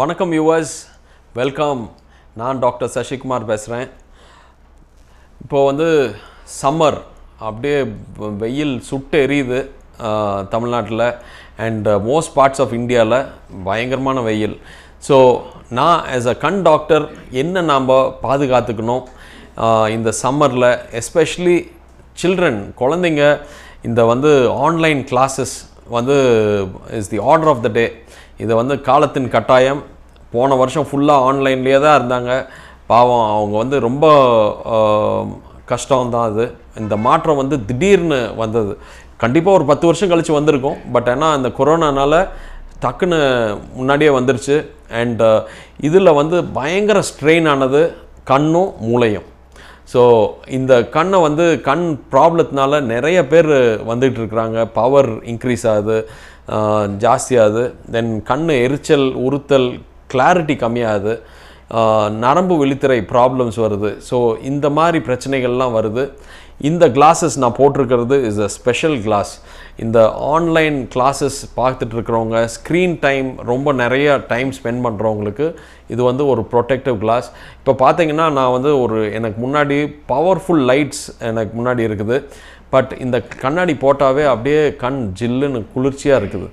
வணக்கம் yours welcome நான் doctor Sasikumar பேசுகிறேன் இப்போது வந்து சம்மர் அப்படியே வெயில் சுட்டு எரியுது தமிழ்நாட்டில் அண்ட் மோஸ்ட் பார்ட்ஸ் ஆஃப் இந்தியாவில் பயங்கரமான வெயில் ஸோ நான் ஆஸ் அ கண் டாக்டர் என்ன நாம் பாதுகாத்துக்கணும் இந்த சம்மரில் எஸ்பெஷலி சில்ட்ரன் குழந்தைங்க இந்த வந்து ஆன்லைன் கிளாஸஸ் வந்து is the order of the day இதை வந்து காலத்தின் கட்டாயம் போன வருஷம் ஃபுல்லாக ஆன்லைன்லேயே தான் இருந்தாங்க பாவம் அவங்க வந்து ரொம்ப கஷ்டம்தான் அது இந்த மாற்றம் வந்து திடீர்னு வந்தது கண்டிப்பாக ஒரு பத்து வருஷம் கழித்து வந்திருக்கும் பட் ஏன்னா இந்த கொரோனானால் டக்குன்னு முன்னாடியே வந்துருச்சு அண்டு இதில் வந்து பயங்கர ஸ்ட்ரெயின் ஆனது கண்ணும் மூளையும் ஸோ இந்த கண்ணை வந்து கண் ப்ராப்ளத்தினால நிறைய பேர் வந்துகிட்டு இருக்கிறாங்க பவர் இன்க்ரீஸ் ஆகுது ஜாஸ்தியாகுது தென் கண் எரிச்சல் உறுத்தல் கிளாரிட்டி கம்மியாகுது நரம்பு வெளித்திரை ப்ராப்ளம்ஸ் வருது ஸோ இந்த மாதிரி பிரச்சனைகள்லாம் வருது இந்த கிளாஸஸ் நான் போட்டிருக்கிறது இஸ் அ ஸ்பெஷல் கிளாஸ் இந்த ஆன்லைன் கிளாஸஸ் பார்த்துட்டு ஸ்க்ரீன் டைம் ரொம்ப நிறைய டைம் ஸ்பெண்ட் பண்ணுறவங்களுக்கு இது வந்து ஒரு ப்ரொடெக்டிவ் கிளாஸ் இப்போ பார்த்தீங்கன்னா நான் வந்து ஒரு எனக்கு முன்னாடி பவர்ஃபுல் லைட்ஸ் எனக்கு முன்னாடி இருக்குது பட் இந்த கண்ணாடி போட்டாவே அப்படியே கண் ஜில்லுன்னு குளிர்ச்சியாக இருக்குது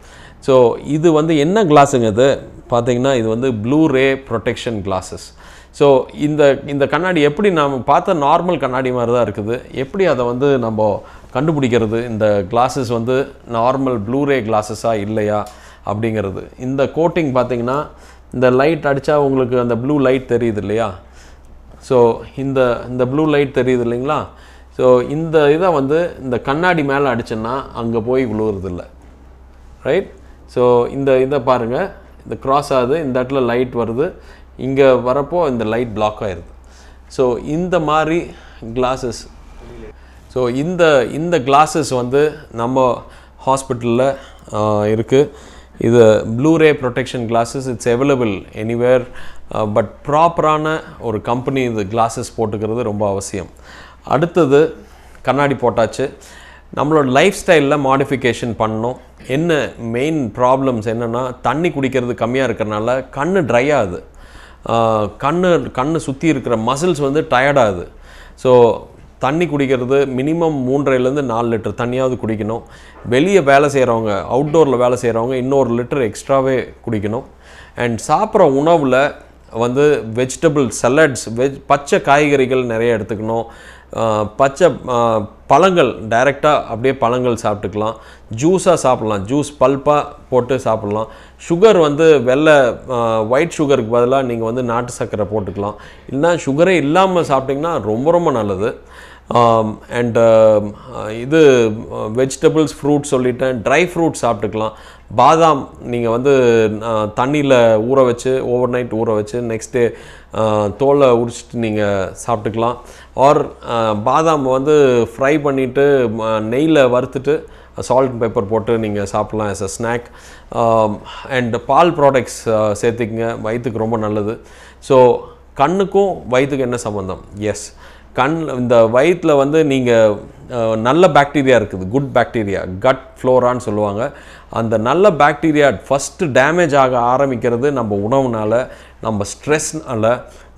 ஸோ இது வந்து என்ன கிளாஸுங்க இது பார்த்தீங்கன்னா இது வந்து blue ray protection classes so இந்த இந்த கண்ணாடி எப்படி நாம் பார்த்த நார்மல் கண்ணாடி மாதிரி தான் இருக்குது எப்படி அதை வந்து நம்ம கண்டுபிடிக்கிறது இந்த கிளாஸஸ் வந்து நார்மல் ப்ளூரே கிளாஸஸாக இல்லையா அப்படிங்கிறது இந்த கோட்டிங் பார்த்திங்கன்னா இந்த லைட் அடித்தா உங்களுக்கு அந்த ப்ளூ லைட் தெரியுது இல்லையா ஸோ இந்த இந்த ப்ளூ லைட் தெரியுது இல்லைங்களா ஸோ இந்த இதை வந்து இந்த கண்ணாடி மேலே அடிச்சோன்னா அங்கே போய் விழுவுறதில்ல ரைட் ஸோ இந்த இதை பாருங்கள் இந்த க்ராஸ் ஆகுது இந்த இடத்துல லைட் வருது இங்கே வரப்போ இந்த லைட் பிளாக் ஆகிருது ஸோ இந்த மாதிரி கிளாஸஸ் ஸோ இந்த இந்த கிளாஸஸ் வந்து நம்ம ஹாஸ்பிட்டலில் இருக்குது இது blue ray protection classes it's available anywhere but ப்ராப்பரான ஒரு கம்பெனி இது கிளாஸஸ் போட்டுக்கிறது ரொம்ப அவசியம் அடுத்தது கண்ணாடி போட்டாச்சு நம்மளோட லைஃப் ஸ்டைலில் மாடிஃபிகேஷன் பண்ணணும் என்ன மெயின் ப்ராப்ளம்ஸ் என்னென்னா தண்ணி குடிக்கிறது கம்மியாக இருக்கிறனால கண் ட்ரை ஆகுது கண்ணு கண்ணு சுற்றி இருக்கிற மசில்ஸ் வந்து டயர்டாகுது ஸோ தண்ணி குடிக்கிறது மினிமம் மூன்றையிலேருந்து நாலு லிட்டர் தண்ணியாவது குடிக்கணும் வெளியே வேலை செய்கிறவங்க அவுட்டோரில் வேலை செய்கிறவங்க இன்னொரு லிட்டர் எக்ஸ்ட்ராவே குடிக்கணும் அண்ட் சாப்பிட்ற உணவில் வந்து வெஜிடபிள் சலட்ஸ் வெஜ் பச்சை காய்கறிகள் நிறைய எடுத்துக்கணும் பச்சை பழங்கள் டைரெக்டாக அப்படியே பழங்கள் சாப்பிட்டுக்கலாம் ஜூஸாக சாப்பிட்லாம் ஜூஸ் பல்பாக போட்டு சாப்பிட்லாம் சுகர் வந்து வெள்ளை ஒயிட் சுகருக்கு பதிலாக நீங்கள் வந்து நாட்டு சர்க்கரை போட்டுக்கலாம் இல்லைனா சுகரே இல்லாமல் சாப்பிட்டிங்கன்னா ரொம்ப ரொம்ப நல்லது அண்டு um, um, uh, இது வெஜிடபிள்ஸ் uh, ஃப்ரூட்ஸ் சொல்லிட்டேன் ட்ரை ஃப்ரூட்ஸ் சாப்பிட்டுக்கலாம் பாதாம் நீங்கள் வந்து தண்ணியில் ஊற வச்சு ஓவர் நைட் ஊற வச்சு நெக்ஸ்ட் டே தோலை உரிச்சிட்டு நீங்கள் சாப்பிட்டுக்கலாம் ஆர் பாதாம் வந்து ஃப்ரை பண்ணிவிட்டு நெய்யில் வறுத்துட்டு சால்ட் பேப்பர் போட்டு நீங்கள் சாப்பிட்லாம் as a snack and um, பால் ப்ராடக்ட்ஸ் சேர்த்துக்குங்க வயிற்றுக்கு ரொம்ப நல்லது ஸோ கண்ணுக்கும் வயிற்றுக்கும் என்ன சம்மந்தம் எஸ் கண் இந்த வயிற்றில் வந்து நீங்கள் நல்ல பாக்டீரியா இருக்குது குட் பாக்டீரியா கட் ஃப்ளோரான்னு சொல்லுவாங்க அந்த நல்ல பாக்டீரியா ஃபஸ்ட்டு டேமேஜ் ஆக ஆரம்பிக்கிறது நம்ம உணவுனால நம்ம ஸ்ட்ரெஸ்னால்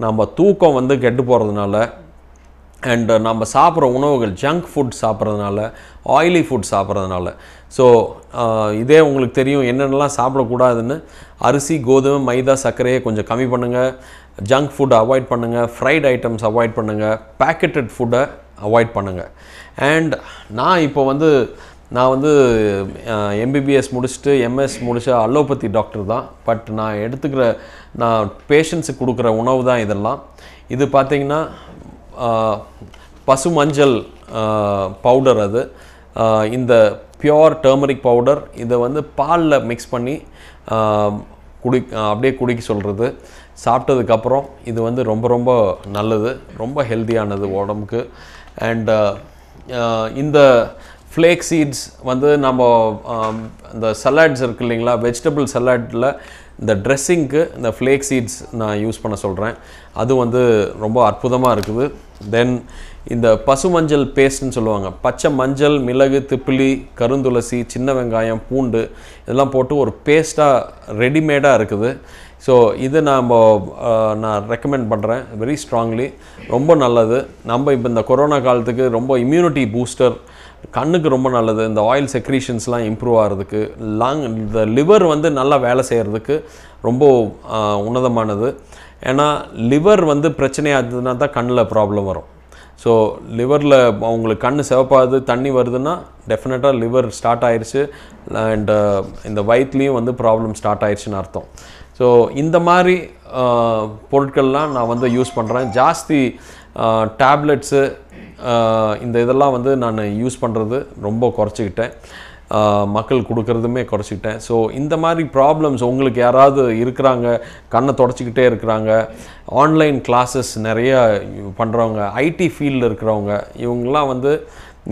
நம்ம தூக்கம் வந்து கெட்டு போகிறதுனால அண்டு நம்ம சாப்பிட்ற உணவுகள் ஜங்க் ஃபுட் சாப்பிட்றதுனால ஆயிலி ஃபுட் சாப்பிட்றதுனால ஸோ இதே உங்களுக்கு தெரியும் என்னென்னலாம் சாப்பிடக்கூடாதுன்னு அரிசி கோதுமை மைதா சர்க்கரையை கொஞ்சம் கம்மி பண்ணுங்கள் ஜங்க் ஃபுட்டை அவாய்ட் பண்ணுங்கள் ஃப்ரைட் ஐட்டம்ஸ் அவாய்ட் பண்ணுங்கள் பேக்கெட்டட் ஃபுட்டை அவாய்ட் பண்ணுங்கள் அண்ட் நான் இப்போ வந்து நான் வந்து எம்பிபிஎஸ் முடிச்சுட்டு எம்எஸ் முடித்த அலோபதி டாக்டர் தான் பட் நான் எடுத்துக்கிற நான் பேஷண்ட்ஸுக்கு கொடுக்குற உணவு தான் இதெல்லாம் இது பார்த்திங்கன்னா பசு மஞ்சள் பவுடர் அது இந்த பியோர் டர்மரிக் பவுடர் இதை வந்து பாலில் மிக்ஸ் பண்ணி குடி அப்படியே குடிக்க சொல்கிறது சாப்பிட்டதுக்கப்புறம் இது வந்து ரொம்ப ரொம்ப நல்லது ரொம்ப ஹெல்த்தியானது உடம்புக்கு அண்டு இந்த ஃப்ளேக் சீட்ஸ் வந்து நம்ம இந்த சலாட்ஸ் இருக்குது இல்லைங்களா வெஜிடபிள் சலாட்டில் இந்த ட்ரெஸ்ஸிங்க்கு இந்த ஃப்ளேக் சீட்ஸ் நான் யூஸ் பண்ண சொல்கிறேன் அது வந்து ரொம்ப அற்புதமாக இருக்குது தென் இந்த பசு மஞ்சள் பேஸ்ட்னு சொல்லுவாங்க பச்சை மஞ்சள் மிளகு திப்பிலி கருந்துளசி சின்ன வெங்காயம் பூண்டு இதெல்லாம் போட்டு ஒரு பேஸ்ட்டாக ரெடிமேடாக இருக்குது ஸோ இது நாம் நான் ரெக்கமெண்ட் பண்ணுறேன் வெரி ஸ்ட்ராங்லி ரொம்ப நல்லது நம்ம இப்போ இந்த கொரோனா காலத்துக்கு ரொம்ப இம்யூனிட்டி பூஸ்டர் கண்ணுக்கு ரொம்ப நல்லது இந்த ஆயில் செக்ரீஷன்ஸ்லாம் இம்ப்ரூவ் ஆகிறதுக்கு லாங் இந்த லிவர் வந்து நல்லா வேலை செய்கிறதுக்கு ரொம்ப உன்னதமானது ஏன்னா லிவர் வந்து பிரச்சனையாகுதுன்னா தான் கண்ணில் ப்ராப்ளம் வரும் ஸோ லிவரில் அவங்களுக்கு கண் சிவப்பாகுது தண்ணி வருதுன்னா டெஃபினட்டாக லிவர் ஸ்டார்ட் ஆயிடுச்சு அண்டு இந்த வயிற்றுலேயும் வந்து ப்ராப்ளம் ஸ்டார்ட் ஆயிடுச்சுன்னு அர்த்தம் ஸோ இந்த மாதிரி பொருட்கள்லாம் நான் வந்து யூஸ் பண்ணுறேன் ஜாஸ்தி டேப்லெட்ஸு இந்த இதெல்லாம் வந்து நான் யூஸ் பண்ணுறது ரொம்ப குறைச்சிக்கிட்டேன் மக்கள் கொடுக்கறதுமே குறைச்சிக்கிட்டேன் ஸோ இந்த மாதிரி ப்ராப்ளம்ஸ் உங்களுக்கு யாராவது இருக்கிறாங்க கண்ணை தொடச்சிக்கிட்டே இருக்கிறாங்க ஆன்லைன் கிளாஸஸ் நிறைய பண்ணுறவங்க ஐடி ஃபீல்டில் இருக்கிறவங்க இவங்கெல்லாம் வந்து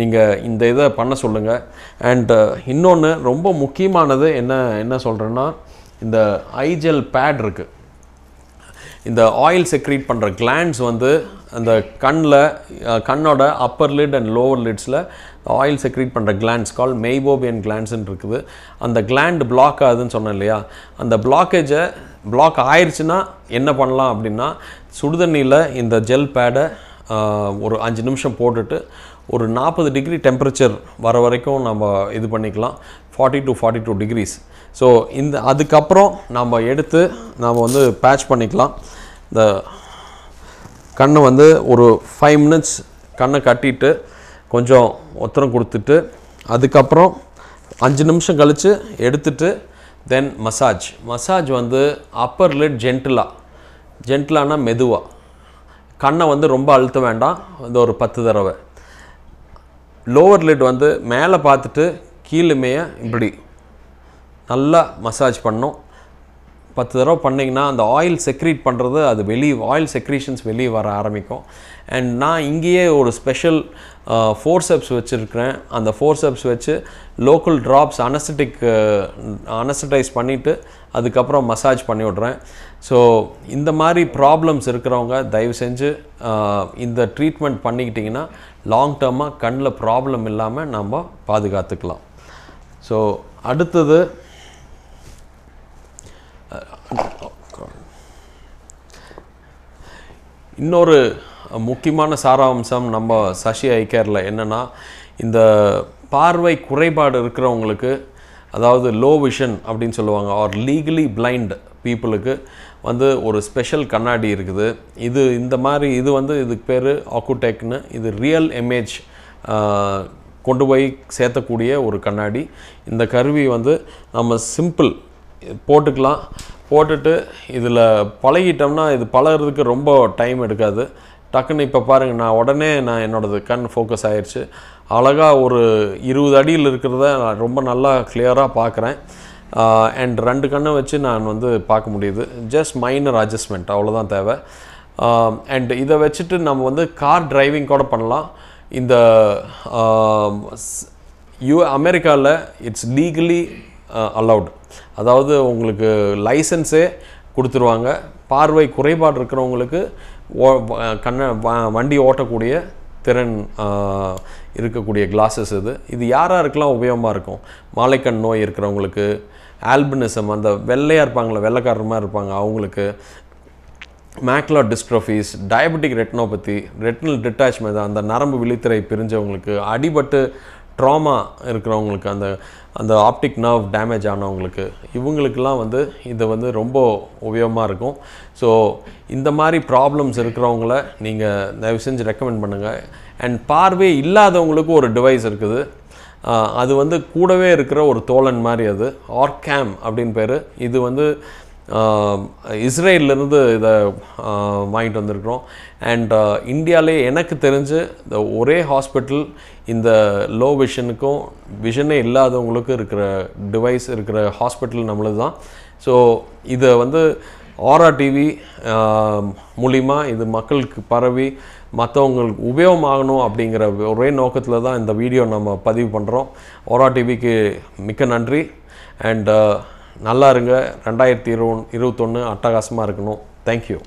நீங்கள் இந்த இதை பண்ண சொல்லுங்கள் அண்டு இன்னொன்று ரொம்ப முக்கியமானது என்ன என்ன சொல்கிறேன்னா இந்த ஐஜெல் பேட் இருக்குது இந்த ஆயில் செக்ரீட் பண்ணுற கிளான்ஸ் வந்து அந்த கண்ணில் கண்ணோட அப்பர் லிட் அண்ட் லோவர் லிட்ஸில் ஆயில் செக்ரீட் பண்ணுற கிளான்ஸ் கால் மெய்போபியன் கிளாண்ட்ஸ்னு இருக்குது அந்த கிளாண்ட் பிளாக் ஆகுதுன்னு சொன்னேன் இல்லையா அந்த பிளாக்கேஜை பிளாக் ஆயிடுச்சுன்னா என்ன பண்ணலாம் அப்படின்னா சுடுதண்ணியில் இந்த ஜெல் பேடை ஒரு அஞ்சு நிமிஷம் போட்டுட்டு ஒரு நாற்பது டிகிரி டெம்பரேச்சர் வர வரைக்கும் நம்ம இது பண்ணிக்கலாம் forty two forty two degrees so இந்த அதுக்கப்புறம் நம்ம எடுத்து நாம் வந்து பேட்ச் பண்ணிக்கலாம் இந்த கண்ணை வந்து ஒரு ஃபைவ் மினிட்ஸ் கண்ணை கட்டிட்டு கொஞ்சம் ஒத்தரம் கொடுத்துட்டு அதுக்கப்புறம் அஞ்சு நிமிஷம் கழித்து எடுத்துட்டு தென் மசாஜ் மசாஜ் வந்து அப்பர் லிட் ஜென்டிலாக ஜென்டிலானா மெதுவாக கண்ணை வந்து ரொம்ப அழுத்த வேண்டாம் இந்த ஒரு பத்து தடவை லோவர் லிட் வந்து மேலே பார்த்துட்டு கீழுமையை இப்படி நல்லா மசாஜ் பண்ணும் பத்து தடவை பண்ணிங்கன்னா அந்த ஆயில் செக்ரீட் பண்ணுறது அது வெளியே ஆயில் செக்ரீஷன்ஸ் வெளியே வர ஆரம்பிக்கும் அண்ட் நான் இங்கேயே ஒரு ஸ்பெஷல் ஃபோர்சப்ஸ் வச்சுருக்கிறேன் அந்த ஃபோர்சப்ஸ் வச்சு லோக்கல் ட்ராப்ஸ் அனஸ்டட்டிக் அனஸ்டடைஸ் பண்ணிவிட்டு அதுக்கப்புறம் மசாஜ் பண்ணி விட்றேன் ஸோ இந்த மாதிரி ப்ராப்ளம்ஸ் இருக்கிறவங்க தயவு செஞ்சு இந்த ட்ரீட்மெண்ட் பண்ணிக்கிட்டிங்கன்னா லாங் டேர்மாக கண்ணில் ப்ராப்ளம் இல்லாமல் நம்ம பாதுகாத்துக்கலாம் ஸோ அடுத்தது இன்னொரு முக்கியமான சாராம்சம் நம்ம சசி ஐக்கேரில் என்னென்னா இந்த பார்வை குறைபாடு இருக்கிறவங்களுக்கு அதாவது லோ விஷன் அப்படின்னு சொல்லுவாங்க ஆர் லீகலி பிளைண்ட் பீப்புளுக்கு வந்து ஒரு ஸ்பெஷல் கண்ணாடி இருக்குது இது இந்த மாதிரி இது வந்து இதுக்கு பேர் ஆக்குடெக்னு இது ரியல் இமேஜ் கொண்டு போய் சேர்த்தக்கூடிய ஒரு கண்ணாடி இந்த கருவி வந்து நம்ம சிம்பிள் போட்டுக்கலாம் போட்டுட்டு இதில் பழகிட்டோம்னா இது பழகிறதுக்கு ரொம்ப டைம் எடுக்காது டக்குன்னு இப்போ பாருங்கள் நான் உடனே நான் என்னோடது கண் ஃபோக்கஸ் ஆகிடுச்சு அழகாக ஒரு இருபது அடியில் இருக்கிறத நான் ரொம்ப நல்லா கிளியராக பார்க்குறேன் அண்ட் ரெண்டு கண்ணை வச்சு நான் வந்து பார்க்க முடியுது ஜஸ்ட் மைனர் அட்ஜஸ்ட்மெண்ட் அவ்வளோதான் தேவை அண்ட் இதை வச்சுட்டு நம்ம வந்து கார் டிரைவிங் கூட பண்ணலாம் இந்த யூ அமெரிக்காவில் இட்ஸ் லீகலி அலவுட் அதாவது உங்களுக்கு லைசன்ஸே கொடுத்துருவாங்க பார்வை குறைபாடு இருக்கிறவங்களுக்கு ஓ கண்ண வண்டி ஓட்டக்கூடிய திறன் இருக்கக்கூடிய கிளாஸஸ் இது இது யாராக இருக்கலாம் உபயோகமாக இருக்கும் மாலைக்கண் நோய் இருக்கிறவங்களுக்கு ஆல்பினிசம் அந்த வெள்ளையாக இருப்பாங்களே வெள்ளைக்காரமாக இருப்பாங்க அவங்களுக்கு macular dystrophies diabetic retinopathy retinal detachment அந்த நரம்பு விழித்திரை பிரிஞ்சவங்களுக்கு அடிபட்டு ட்ராமா இருக்கிறவங்களுக்கு அந்த அந்த ஆப்டிக் நர்வ் டேமேஜ் ஆனவங்களுக்கு இவங்களுக்கெல்லாம் வந்து இது வந்து ரொம்ப உபயோகமாக இருக்கும் ஸோ இந்த மாதிரி ப்ராப்ளம்ஸ் இருக்கிறவங்கள நீங்கள் தயவு செஞ்சு ரெக்கமெண்ட் பண்ணுங்கள் அண்ட் பார்வை இல்லாதவங்களுக்கும் ஒரு டிவைஸ் இருக்குது அது வந்து கூடவே இருக்கிற ஒரு தோழன் மாதிரி அது ஆர்கேம் அப்படின்னு பேர் இது வந்து இஸ்ரேல்லேருந்து இதை வாங்கிட்டு வந்திருக்கிறோம் அண்ட் இந்தியாவிலே எனக்கு தெரிஞ்சு இந்த ஒரே ஹாஸ்பிட்டல் இந்த லோ விஷனுக்கும் விஷனே இல்லாதவங்களுக்கும் இருக்கிற டிவைஸ் இருக்கிற ஹாஸ்பிட்டல் நம்மளது தான் ஸோ இதை வந்து ஆரா டிவி மூலிமா இது மக்களுக்கு பரவி மற்றவங்களுக்கு உபயோகமாகணும் அப்படிங்கிற ஒரே நோக்கத்தில் தான் இந்த வீடியோ நம்ம பதிவு பண்ணுறோம் ஓரா டிவிக்கு மிக்க நன்றி அண்ட் நல்லா இருங்க ரெண்டாயிரத்தி இருவன் இருபத்தொன்று அட்டகாசமாக இருக்கணும் தேங்க்யூ